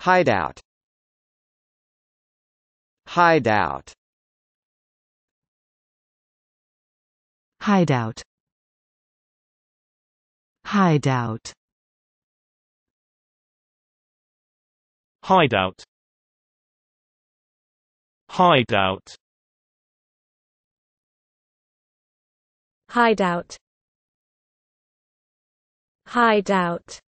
Hideout Hideout Hideout Hideout Hideout Hideout Hideout Hideout